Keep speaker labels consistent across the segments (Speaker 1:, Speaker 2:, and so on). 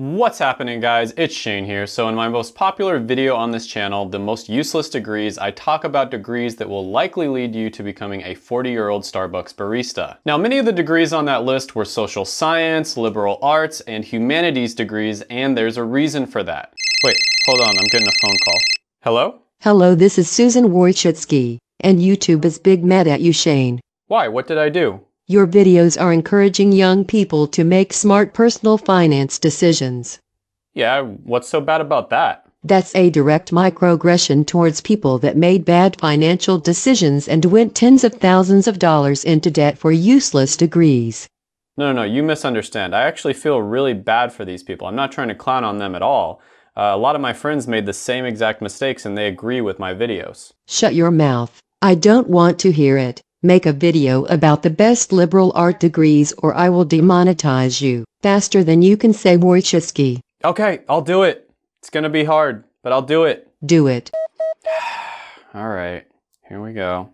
Speaker 1: What's happening guys, it's Shane here. So in my most popular video on this channel, the most useless degrees, I talk about degrees that will likely lead you to becoming a 40-year-old Starbucks barista. Now many of the degrees on that list were social science, liberal arts, and humanities degrees, and there's a reason for that. Wait, hold on, I'm getting a phone call. Hello? Hello, this is Susan Wojcicki, and YouTube is big mad at you, Shane. Why, what did I do? Your videos are encouraging young people to make smart personal finance decisions. Yeah, what's so bad about that? That's a direct microaggression towards people that made bad financial decisions and went tens of thousands of dollars into debt for useless degrees. No, no, no, you misunderstand. I actually feel really bad for these people. I'm not trying to clown on them at all. Uh, a lot of my friends made the same exact mistakes and they agree with my videos. Shut your mouth. I don't want to hear it. Make a video about the best liberal art degrees or I will demonetize you faster than you can say Wojcicki. Okay, I'll do it. It's gonna be hard, but I'll do it. Do it. All right, here we go.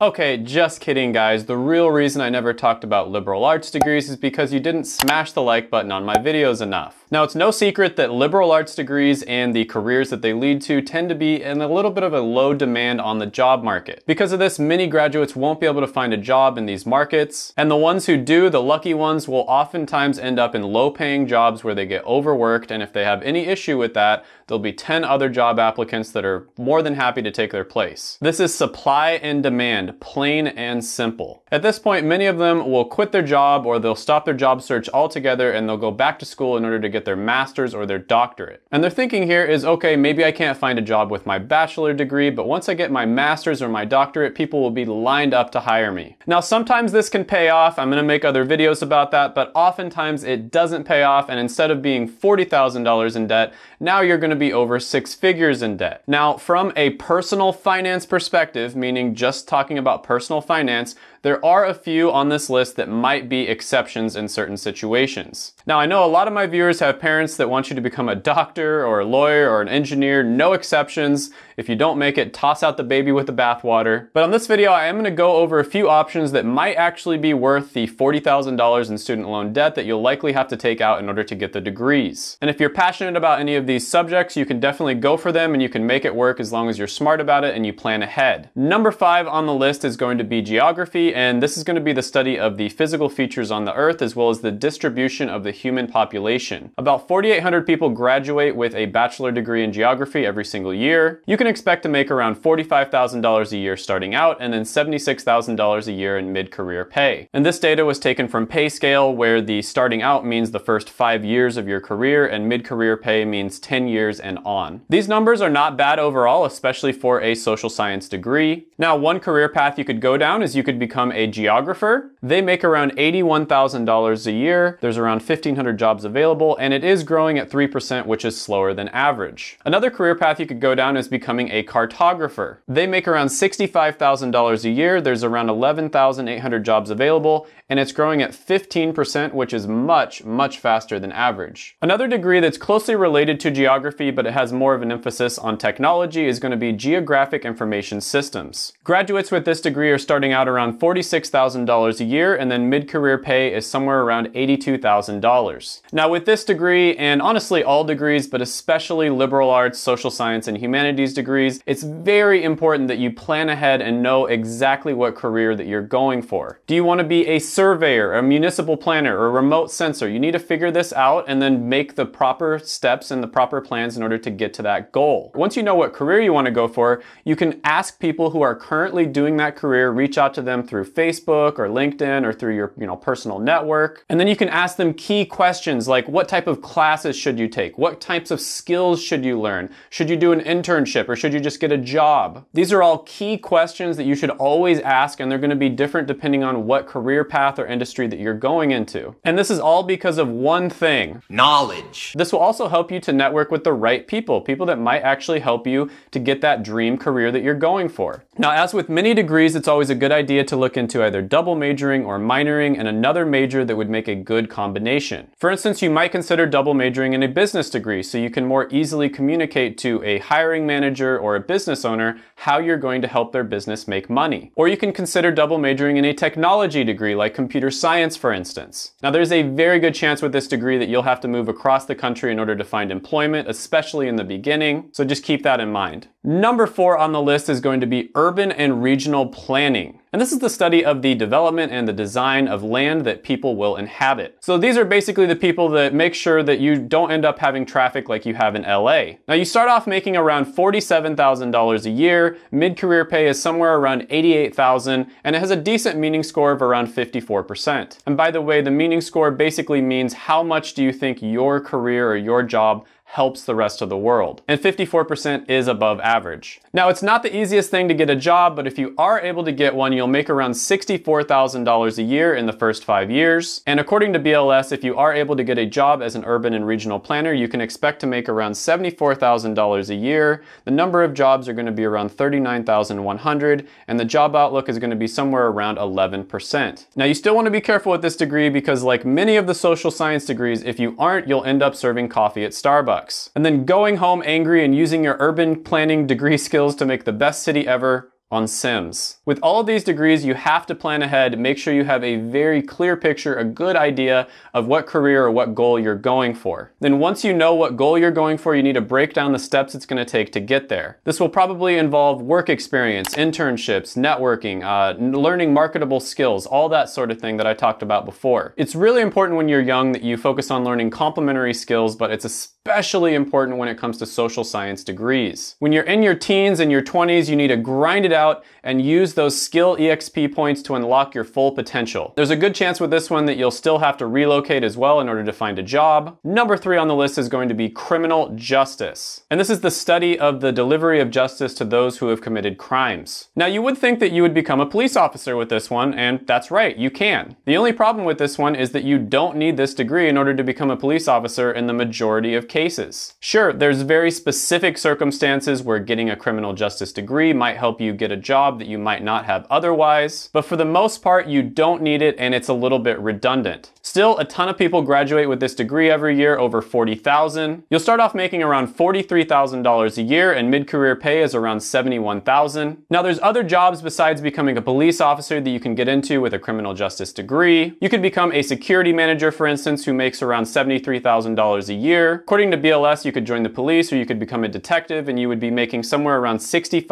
Speaker 1: Okay, just kidding guys. The real reason I never talked about liberal arts degrees is because you didn't smash the like button on my videos enough. Now, it's no secret that liberal arts degrees and the careers that they lead to tend to be in a little bit of a low demand on the job market. Because of this, many graduates won't be able to find a job in these markets, and the ones who do, the lucky ones, will oftentimes end up in low paying jobs where they get overworked, and if they have any issue with that, there'll be 10 other job applicants that are more than happy to take their place. This is supply and demand, plain and simple. At this point, many of them will quit their job or they'll stop their job search altogether and they'll go back to school in order to get get their master's or their doctorate. And their thinking here is, okay, maybe I can't find a job with my bachelor degree, but once I get my master's or my doctorate, people will be lined up to hire me. Now, sometimes this can pay off. I'm gonna make other videos about that, but oftentimes it doesn't pay off. And instead of being $40,000 in debt, now you're gonna be over six figures in debt. Now, from a personal finance perspective, meaning just talking about personal finance, there are a few on this list that might be exceptions in certain situations. Now, I know a lot of my viewers have parents that want you to become a doctor or a lawyer or an engineer, no exceptions. If you don't make it, toss out the baby with the bathwater. But on this video, I am gonna go over a few options that might actually be worth the $40,000 in student loan debt that you'll likely have to take out in order to get the degrees. And if you're passionate about any of these subjects, you can definitely go for them and you can make it work as long as you're smart about it and you plan ahead. Number five on the list is going to be geography, and this is gonna be the study of the physical features on the earth as well as the distribution of the human population. About 4,800 people graduate with a bachelor degree in geography every single year. You can expect to make around $45,000 a year starting out and then $76,000 a year in mid-career pay. And this data was taken from PayScale where the starting out means the first five years of your career and mid-career pay means 10 years and on. These numbers are not bad overall, especially for a social science degree. Now, one career path you could go down is you could become a geographer. They make around $81,000 a year. There's around 1,500 jobs available and it is growing at 3%, which is slower than average. Another career path you could go down is becoming becoming a cartographer. They make around $65,000 a year, there's around 11,800 jobs available, and it's growing at 15%, which is much, much faster than average. Another degree that's closely related to geography, but it has more of an emphasis on technology, is going to be geographic information systems. Graduates with this degree are starting out around $46,000 a year, and then mid career pay is somewhere around $82,000. Now, with this degree, and honestly all degrees, but especially liberal arts, social science, and humanities degrees, degrees, it's very important that you plan ahead and know exactly what career that you're going for. Do you want to be a surveyor, a municipal planner, or a remote sensor? You need to figure this out and then make the proper steps and the proper plans in order to get to that goal. Once you know what career you want to go for, you can ask people who are currently doing that career, reach out to them through Facebook or LinkedIn or through your, you know, personal network. And then you can ask them key questions like what type of classes should you take? What types of skills should you learn? Should you do an internship? or should you just get a job? These are all key questions that you should always ask and they're gonna be different depending on what career path or industry that you're going into. And this is all because of one thing. Knowledge. This will also help you to network with the right people, people that might actually help you to get that dream career that you're going for. Now, as with many degrees, it's always a good idea to look into either double majoring or minoring and another major that would make a good combination. For instance, you might consider double majoring in a business degree so you can more easily communicate to a hiring manager manager or a business owner how you're going to help their business make money. Or you can consider double majoring in a technology degree like computer science, for instance. Now, there's a very good chance with this degree that you'll have to move across the country in order to find employment, especially in the beginning. So just keep that in mind. Number four on the list is going to be urban and regional planning. And this is the study of the development and the design of land that people will inhabit. So these are basically the people that make sure that you don't end up having traffic like you have in LA. Now you start off making around $47,000 a year, mid-career pay is somewhere around 88,000, and it has a decent meaning score of around 54%. And by the way, the meaning score basically means how much do you think your career or your job helps the rest of the world. And 54% is above average. Now, it's not the easiest thing to get a job, but if you are able to get one, you'll make around $64,000 a year in the first five years. And according to BLS, if you are able to get a job as an urban and regional planner, you can expect to make around $74,000 a year. The number of jobs are gonna be around 39,100, and the job outlook is gonna be somewhere around 11%. Now, you still wanna be careful with this degree because like many of the social science degrees, if you aren't, you'll end up serving coffee at Starbucks. And then going home angry and using your urban planning degree skills to make the best city ever on Sims. With all of these degrees, you have to plan ahead, make sure you have a very clear picture, a good idea of what career or what goal you're going for. Then once you know what goal you're going for, you need to break down the steps it's gonna take to get there. This will probably involve work experience, internships, networking, uh, learning marketable skills, all that sort of thing that I talked about before. It's really important when you're young that you focus on learning complementary skills, but it's especially important when it comes to social science degrees. When you're in your teens and your 20s, you need to grind it out and use those skill EXP points to unlock your full potential. There's a good chance with this one that you'll still have to relocate as well in order to find a job. Number three on the list is going to be criminal justice. And this is the study of the delivery of justice to those who have committed crimes. Now, you would think that you would become a police officer with this one, and that's right, you can. The only problem with this one is that you don't need this degree in order to become a police officer in the majority of cases. Sure, there's very specific circumstances where getting a criminal justice degree might help you get get a job that you might not have otherwise, but for the most part, you don't need it and it's a little bit redundant. Still, a ton of people graduate with this degree every year, over 40,000. You'll start off making around $43,000 a year and mid-career pay is around 71,000. Now there's other jobs besides becoming a police officer that you can get into with a criminal justice degree. You could become a security manager, for instance, who makes around $73,000 a year. According to BLS, you could join the police or you could become a detective and you would be making somewhere around $65,000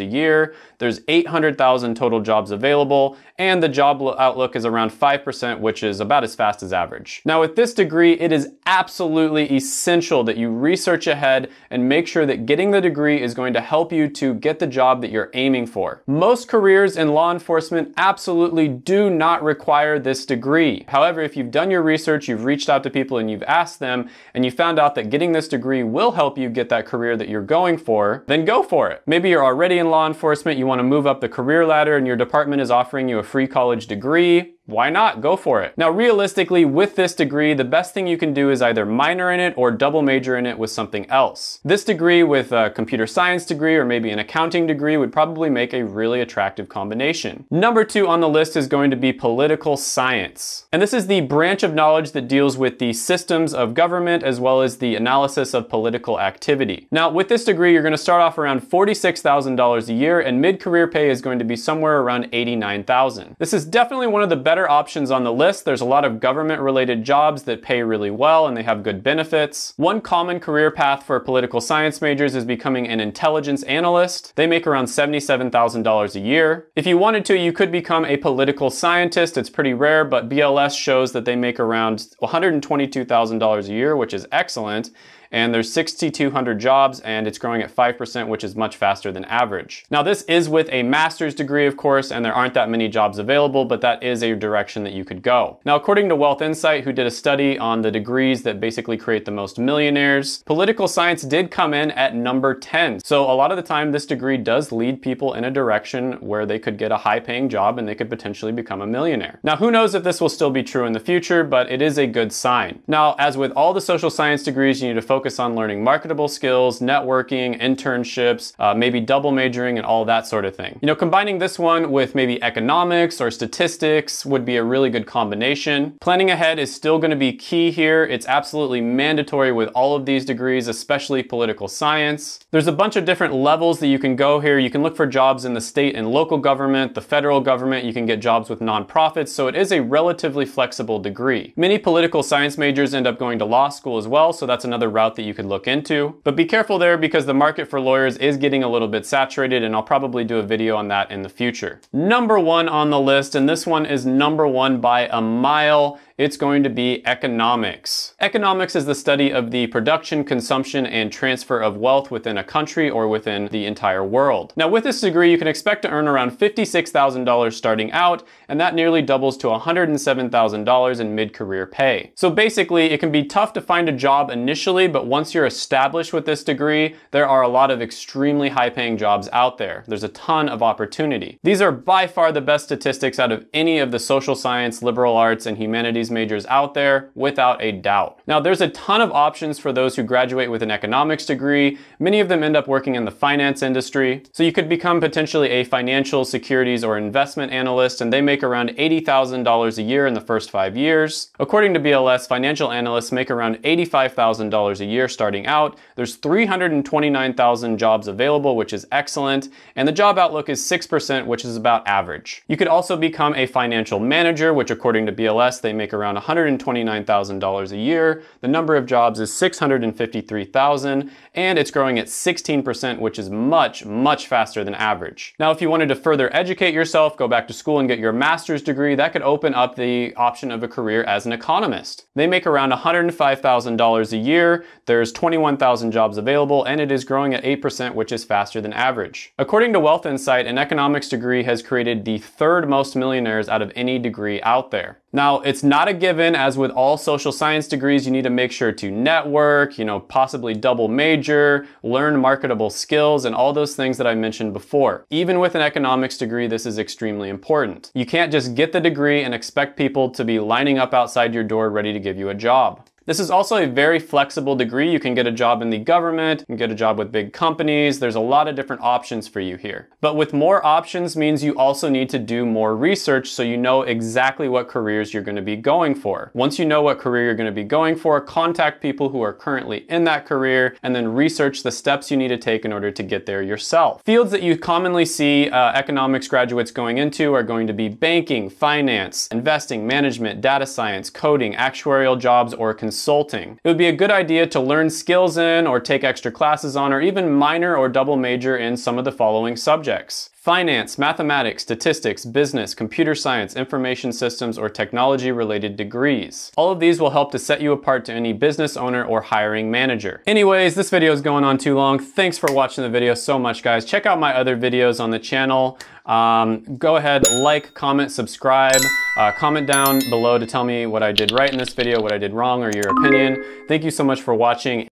Speaker 1: a year. There's 800,000 total jobs available, and the job outlook is around 5%, which is about as fast as average. Now, with this degree, it is absolutely essential that you research ahead and make sure that getting the degree is going to help you to get the job that you're aiming for. Most careers in law enforcement absolutely do not require this degree. However, if you've done your research, you've reached out to people and you've asked them, and you found out that getting this degree will help you get that career that you're going for, then go for it. Maybe you're already in law law enforcement, you wanna move up the career ladder and your department is offering you a free college degree, why not? Go for it. Now, realistically, with this degree, the best thing you can do is either minor in it or double major in it with something else. This degree with a computer science degree or maybe an accounting degree would probably make a really attractive combination. Number two on the list is going to be political science. And this is the branch of knowledge that deals with the systems of government as well as the analysis of political activity. Now, with this degree, you're going to start off around $46,000 a year and mid-career pay is going to be somewhere around 89,000. This is definitely one of the better better options on the list. There's a lot of government related jobs that pay really well and they have good benefits. One common career path for political science majors is becoming an intelligence analyst. They make around $77,000 a year. If you wanted to, you could become a political scientist. It's pretty rare, but BLS shows that they make around $122,000 a year, which is excellent and there's 6,200 jobs and it's growing at 5%, which is much faster than average. Now this is with a master's degree, of course, and there aren't that many jobs available, but that is a direction that you could go. Now, according to Wealth Insight, who did a study on the degrees that basically create the most millionaires, political science did come in at number 10. So a lot of the time, this degree does lead people in a direction where they could get a high paying job and they could potentially become a millionaire. Now, who knows if this will still be true in the future, but it is a good sign. Now, as with all the social science degrees, you need to focus focus on learning marketable skills, networking, internships, uh, maybe double majoring and all that sort of thing. You know, combining this one with maybe economics or statistics would be a really good combination. Planning ahead is still gonna be key here. It's absolutely mandatory with all of these degrees, especially political science. There's a bunch of different levels that you can go here. You can look for jobs in the state and local government, the federal government, you can get jobs with nonprofits, so it is a relatively flexible degree. Many political science majors end up going to law school as well, so that's another route that you could look into. But be careful there because the market for lawyers is getting a little bit saturated and I'll probably do a video on that in the future. Number one on the list, and this one is number one by a mile, it's going to be economics. Economics is the study of the production, consumption, and transfer of wealth within a country or within the entire world. Now with this degree, you can expect to earn around $56,000 starting out, and that nearly doubles to $107,000 in mid-career pay. So basically, it can be tough to find a job initially, but once you're established with this degree, there are a lot of extremely high-paying jobs out there. There's a ton of opportunity. These are by far the best statistics out of any of the social science, liberal arts, and humanities majors out there without a doubt. Now, there's a ton of options for those who graduate with an economics degree. Many of them end up working in the finance industry. So you could become potentially a financial securities or investment analyst, and they make around $80,000 a year in the first five years. According to BLS, financial analysts make around $85,000 a year starting out. There's 329,000 jobs available, which is excellent. And the job outlook is 6%, which is about average. You could also become a financial manager, which according to BLS, they make make around $129,000 a year. The number of jobs is 653,000 and it's growing at 16%, which is much, much faster than average. Now, if you wanted to further educate yourself, go back to school and get your master's degree, that could open up the option of a career as an economist. They make around $105,000 a year. There's 21,000 jobs available and it is growing at 8%, which is faster than average. According to Wealth Insight, an economics degree has created the third most millionaires out of any degree out there. Now, it's not not a given. As with all social science degrees, you need to make sure to network, you know, possibly double major, learn marketable skills, and all those things that I mentioned before. Even with an economics degree, this is extremely important. You can't just get the degree and expect people to be lining up outside your door ready to give you a job. This is also a very flexible degree. You can get a job in the government, you can get a job with big companies. There's a lot of different options for you here. But with more options means you also need to do more research so you know exactly what careers you're gonna be going for. Once you know what career you're gonna be going for, contact people who are currently in that career and then research the steps you need to take in order to get there yourself. Fields that you commonly see uh, economics graduates going into are going to be banking, finance, investing, management, data science, coding, actuarial jobs, or consulting. It would be a good idea to learn skills in or take extra classes on or even minor or double major in some of the following subjects finance, mathematics, statistics, business, computer science, information systems, or technology related degrees. All of these will help to set you apart to any business owner or hiring manager. Anyways, this video is going on too long. Thanks for watching the video so much, guys. Check out my other videos on the channel. Um, go ahead, like, comment, subscribe. Uh, comment down below to tell me what I did right in this video, what I did wrong, or your opinion. Thank you so much for watching.